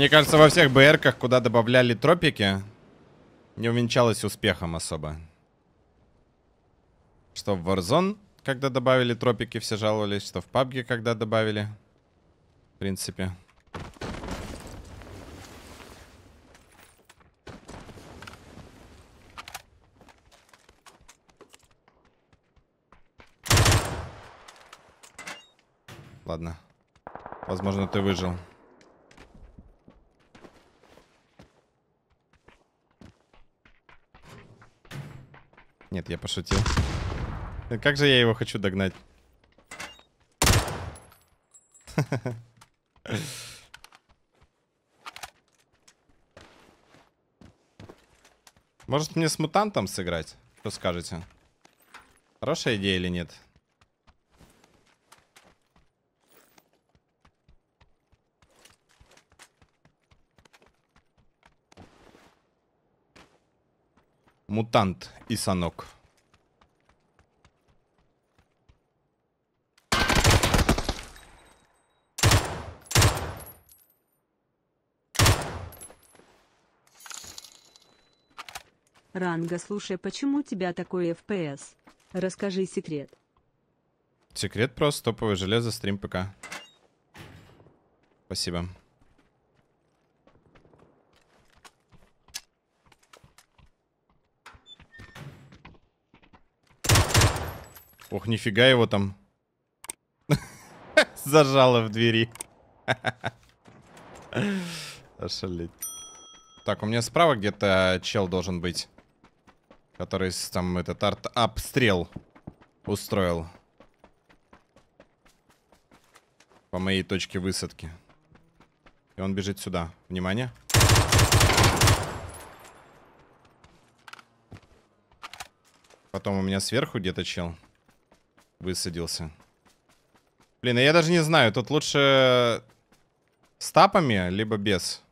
Мне кажется, во всех БРках, куда добавляли тропики, не увенчалось успехом особо. Что в Warzone, когда добавили тропики, все жаловались, что в PUBG, когда добавили. В принципе. Ладно. Возможно, ты выжил. Нет, я пошутил. Э, как же я его хочу догнать? Может мне с мутантом сыграть? Что скажете? Хорошая идея или нет? Мутант и Санок. Ранга, слушай, почему у тебя такой FPS? Расскажи секрет. Секрет просто топовое железо, стрим ПК. Спасибо. Ох, нифига его там. Зажало в двери. Ошалеть. Так, у меня справа где-то чел должен быть. Который там этот арт-обстрел устроил. По моей точке высадки. И он бежит сюда. Внимание. Потом у меня сверху где-то чел высадился. Блин, а я даже не знаю, тут лучше с тапами, либо без.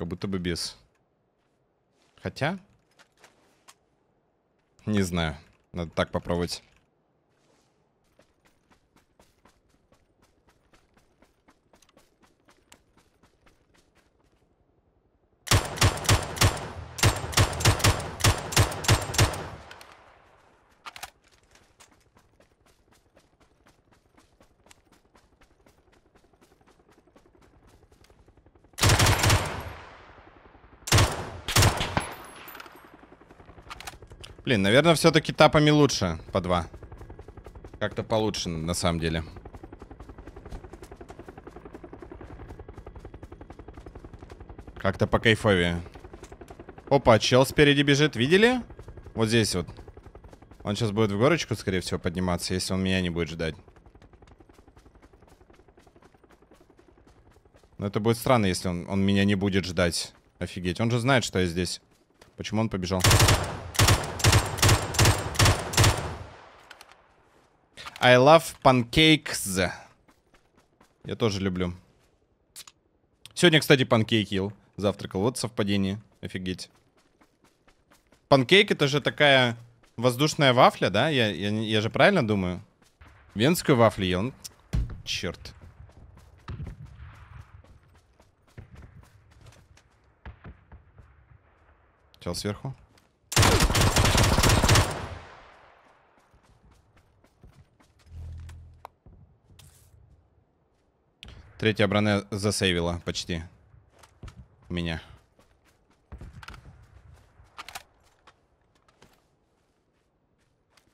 Как будто бы без. Хотя... Не знаю. Надо так попробовать. Блин, наверное, все-таки тапами лучше по два. Как-то получше, на самом деле. Как-то по кайфовее. Опа, чел спереди бежит, видели? Вот здесь вот. Он сейчас будет в горочку, скорее всего, подниматься, если он меня не будет ждать. Но это будет странно, если он, он меня не будет ждать. Офигеть, он же знает, что я здесь. Почему он побежал? I love pancakes. Я тоже люблю. Сегодня, кстати, панкейк ел. Завтракал. Вот совпадение. Офигеть. Панкейк это же такая воздушная вафля, да? Я, я, я же правильно думаю? Венскую вафлю ел. Черт. Чел сверху. Третья броня засейвила почти. Меня.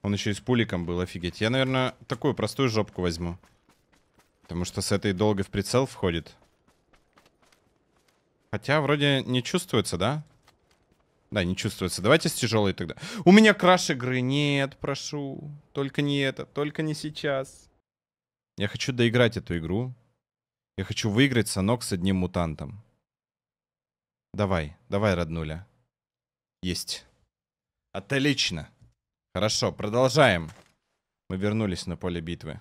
Он еще и с пуликом был, офигеть. Я, наверное, такую простую жопку возьму. Потому что с этой долго в прицел входит. Хотя вроде не чувствуется, да? Да, не чувствуется. Давайте с тяжелой тогда. У меня краш игры. Нет, прошу. Только не это. Только не сейчас. Я хочу доиграть эту игру. Я хочу выиграть санок с одним мутантом. Давай, давай, роднуля. Есть. Отлично. Хорошо, продолжаем. Мы вернулись на поле битвы.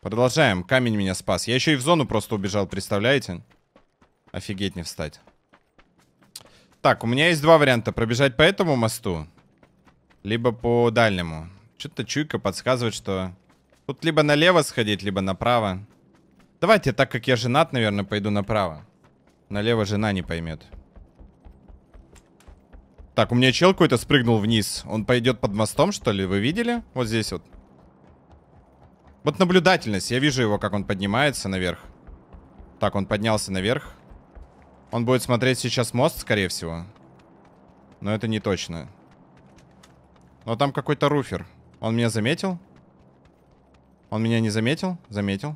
Продолжаем. Камень меня спас. Я еще и в зону просто убежал, представляете? Офигеть не встать. Так, у меня есть два варианта. Пробежать по этому мосту, либо по дальнему. Что-то чуйка подсказывает, что тут либо налево сходить, либо направо. Давайте, так как я женат, наверное, пойду направо. Налево жена не поймет. Так, у меня чел какой-то спрыгнул вниз. Он пойдет под мостом, что ли? Вы видели? Вот здесь вот. Вот наблюдательность. Я вижу его, как он поднимается наверх. Так, он поднялся наверх. Он будет смотреть сейчас мост, скорее всего. Но это не точно. Но там какой-то руфер. Он меня заметил? Он меня не заметил? Заметил.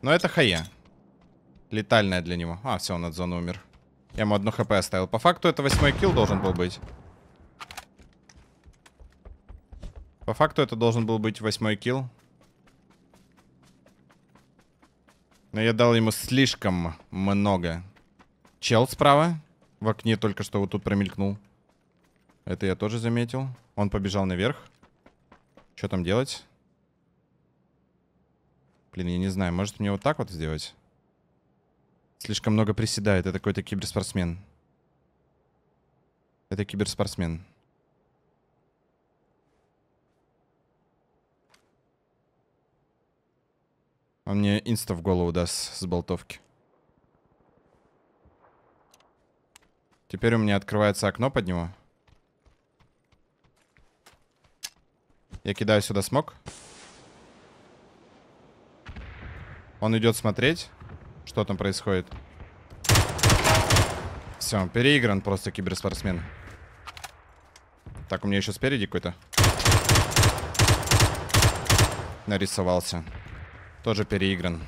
Но это хае. Летальная для него. А, все, он от зоны умер. Я ему одну хп оставил. По факту это восьмой килл должен был быть. По факту это должен был быть восьмой килл. Но я дал ему слишком много. Чел справа. В окне только что вот тут промелькнул. Это я тоже заметил. Он побежал наверх. Что там делать? Блин, я не знаю. Может мне вот так вот сделать? Слишком много приседает. Это какой-то киберспортсмен. Это киберспортсмен. Он мне инста в голову даст с болтовки. Теперь у меня открывается окно под него. Я кидаю сюда смог. Он идет смотреть, что там происходит. Все, переигран просто киберспортсмен. Так, у меня еще спереди какой-то. Нарисовался. Тоже переигран.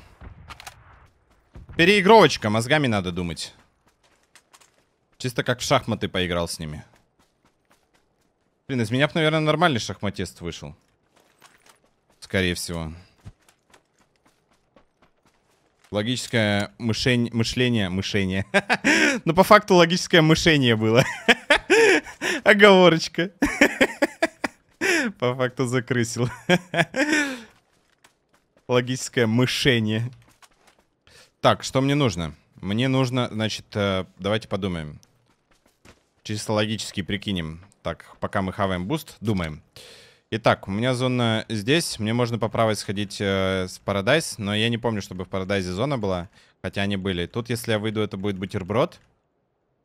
Переигровочка, мозгами надо думать. Чисто как в шахматы поиграл с ними. Блин, из меня бы, наверное, нормальный шахматист вышел. Скорее всего. Логическое мышень... мышление... Мышение. Но ну, по факту логическое мышение было. Оговорочка. По факту закрысил. Логическое мышение. Так, что мне нужно? Мне нужно, значит, э, давайте подумаем. Чисто логически прикинем. Так, пока мы хаваем буст, думаем. Итак, у меня зона здесь. Мне можно по правой сходить э, с Парадайз, но я не помню, чтобы в Парадайзе зона была. Хотя они были. Тут, если я выйду, это будет бутерброд.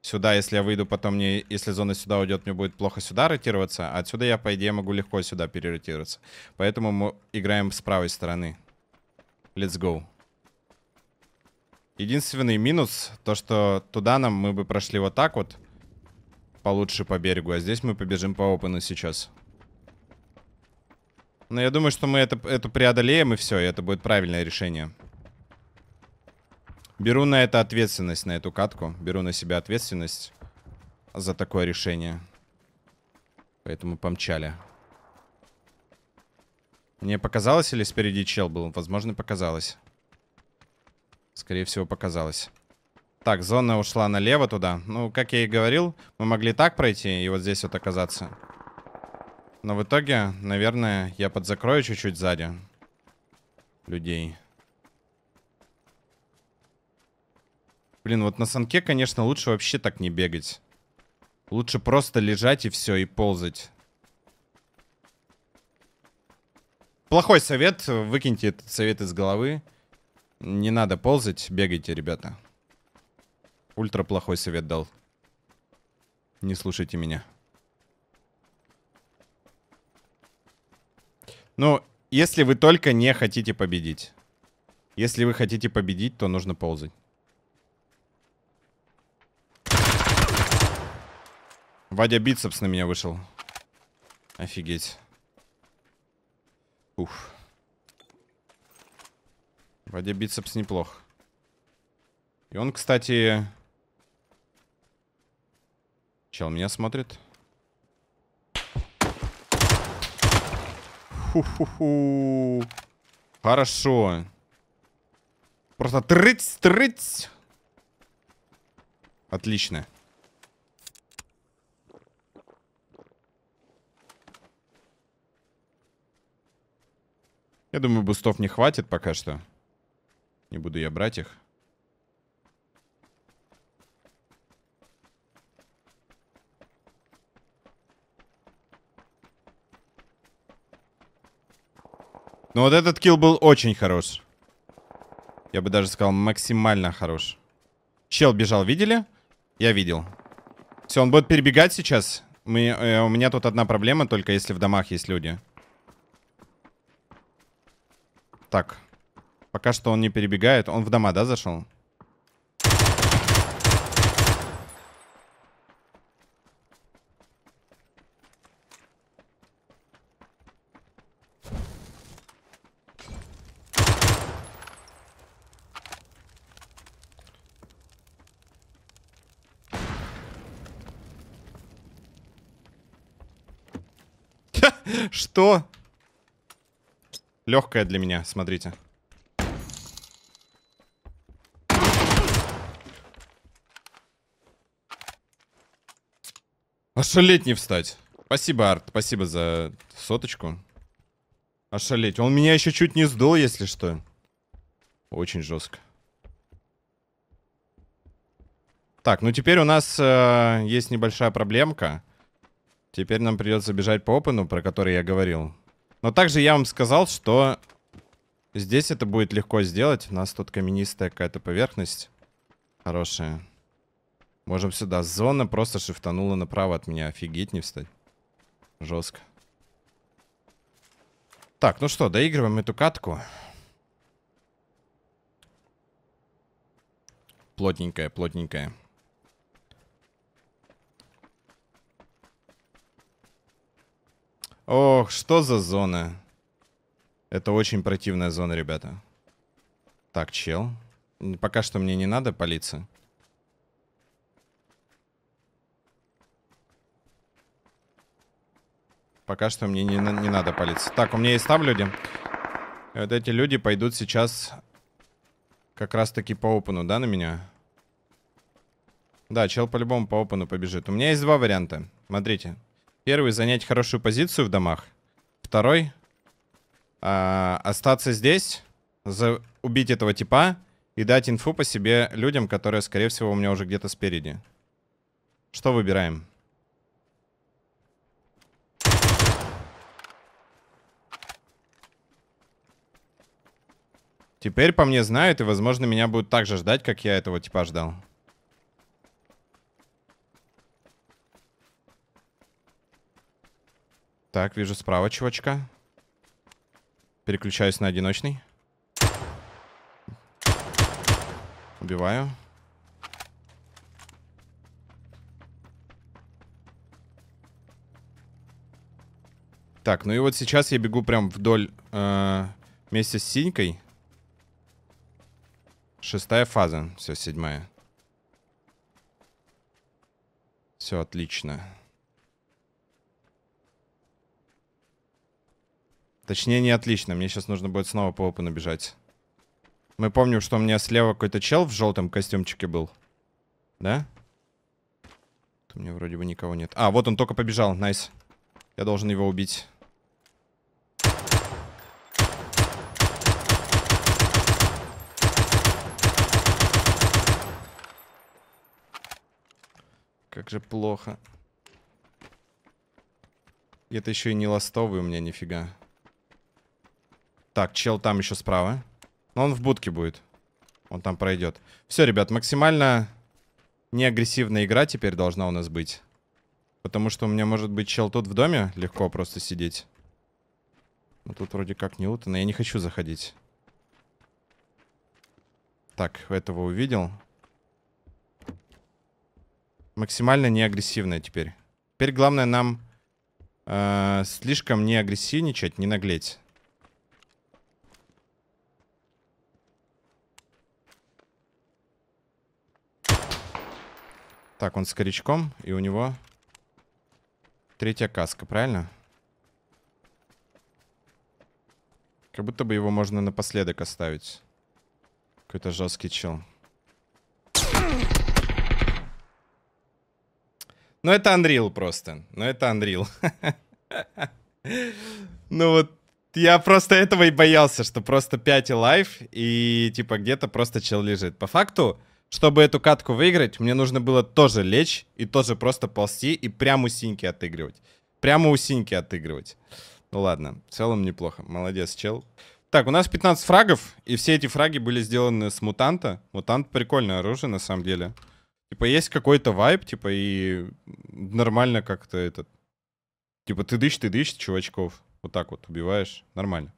Сюда, если я выйду, потом мне, если зона сюда уйдет, мне будет плохо сюда ротироваться. А отсюда я, по идее, могу легко сюда переротироваться. Поэтому мы играем с правой стороны. Let's go. Единственный минус, то что туда нам мы бы прошли вот так вот получше по берегу. А здесь мы побежим по опену сейчас. Но я думаю, что мы это, это преодолеем, и все, и это будет правильное решение. Беру на это ответственность, на эту катку. Беру на себя ответственность за такое решение. Поэтому помчали. Мне показалось или спереди чел был? Возможно, показалось. Скорее всего, показалось. Так, зона ушла налево туда. Ну, как я и говорил, мы могли так пройти и вот здесь вот оказаться. Но в итоге, наверное, я подзакрою чуть-чуть сзади людей. Блин, вот на санке, конечно, лучше вообще так не бегать. Лучше просто лежать и все, и ползать. Плохой совет, выкиньте этот совет из головы. Не надо ползать, бегайте, ребята. Ультра плохой совет дал. Не слушайте меня. Ну, если вы только не хотите победить. Если вы хотите победить, то нужно ползать. Вадя бицепс на меня вышел. Офигеть. Уф. Вадя бицепс неплох. И он, кстати, Чел меня смотрит. Ху-ху-ху. Хорошо. Просто трыть, трыть. Отлично. Я думаю, бустов не хватит пока что. Не буду я брать их. Ну вот этот килл был очень хорош. Я бы даже сказал, максимально хорош. Чел бежал, видели? Я видел. Все, он будет перебегать сейчас. Мы, э, у меня тут одна проблема, только если в домах есть люди. Так. Пока что он не перебегает. Он в дома, да, зашел? Что? Легкая для меня, смотрите. Ошалеть не встать. Спасибо, Арт. Спасибо за соточку. Ошалеть. Он меня еще чуть не сдул, если что. Очень жестко. Так, ну теперь у нас э, есть небольшая проблемка. Теперь нам придется бежать по опену, про который я говорил. Но также я вам сказал, что здесь это будет легко сделать. У нас тут каменистая какая-то поверхность. Хорошая. Можем сюда. Зона просто шифтанула направо от меня. Офигеть не встать. Жестко. Так, ну что, доигрываем эту катку. Плотненькая, плотненькая. Ох, что за зона. Это очень противная зона, ребята. Так, чел. Пока что мне не надо палиться. Пока что мне не, не надо палиться. Так, у меня есть там люди. И вот эти люди пойдут сейчас как раз-таки по опену, да, на меня? Да, чел по-любому по опену побежит. У меня есть два варианта. Смотрите. Смотрите. Первый занять хорошую позицию в домах. Второй э, остаться здесь, за, убить этого типа и дать инфу по себе людям, которые, скорее всего, у меня уже где-то спереди. Что выбираем? Теперь по мне знают и, возможно, меня будут так же ждать, как я этого типа ждал. Так, вижу справа чувачка. Переключаюсь на одиночный. Убиваю. Так, ну и вот сейчас я бегу прям вдоль э, вместе с синькой. Шестая фаза. Все, седьмая. Все, отлично. Точнее, не отлично. Мне сейчас нужно будет снова по опену набежать. Мы помним, что у меня слева какой-то чел в желтом костюмчике был. Да? Тут у меня вроде бы никого нет. А, вот он только побежал. Найс. Я должен его убить. Как же плохо. И это еще и не ластовый у меня, нифига. Так, чел там еще справа. Но он в будке будет. Он там пройдет. Все, ребят, максимально неагрессивная игра теперь должна у нас быть. Потому что у меня может быть чел тут в доме легко просто сидеть. Но ну, тут вроде как не лутано. Я не хочу заходить. Так, этого увидел. Максимально неагрессивная теперь. Теперь главное нам э, слишком не агрессивничать, не наглеть. Так, он с корячком, и у него третья каска, правильно? Как будто бы его можно напоследок оставить. Какой-то жесткий чел. Ну это Unreal просто. Ну это Unreal. Ну вот я просто этого и боялся, что просто 5 лайф и типа где-то просто чел лежит. По факту чтобы эту катку выиграть, мне нужно было тоже лечь и тоже просто ползти и прямо у синьки отыгрывать. Прямо у синьки отыгрывать. Ну ладно, в целом неплохо. Молодец, чел. Так, у нас 15 фрагов, и все эти фраги были сделаны с мутанта. Мутант прикольное оружие, на самом деле. Типа есть какой-то вайп, типа, и нормально как-то этот... Типа ты дышишь, ты дышишь чувачков. Вот так вот убиваешь. Нормально.